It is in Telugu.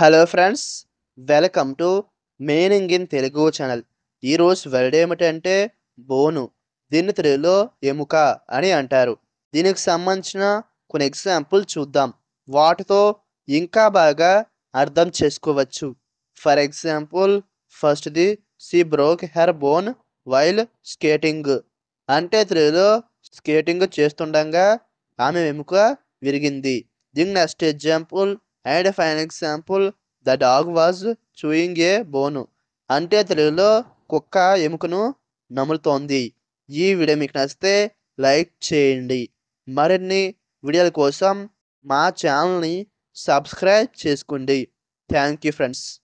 hello friends welcome to meaning in Telugu channel ఈరోజు వెరడ్ ఏమిటంటే బోను దీన్ని తెలుగులో ఎముక అని అంటారు దీనికి సంబంధించిన కొన్ని ఎగ్జాంపుల్ చూద్దాం వాటితో ఇంకా బాగా అర్థం చేసుకోవచ్చు for example first the she broke her bone while skating అంటే తెలుగులో స్కేటింగ్ చేస్తుండగా ఆమె ఎముక విరిగింది దీని next example and fine example the dog was chewing a bone అంటే తెలుగులో కుక్క ఎముకను నములుతోంది ఈ వీడియో మీకు నచ్చితే లైక్ చేయండి మరిన్ని వీడియోల కోసం మా ఛానల్ని సబ్స్క్రైబ్ చేసుకోండి థ్యాంక్ యూ ఫ్రెండ్స్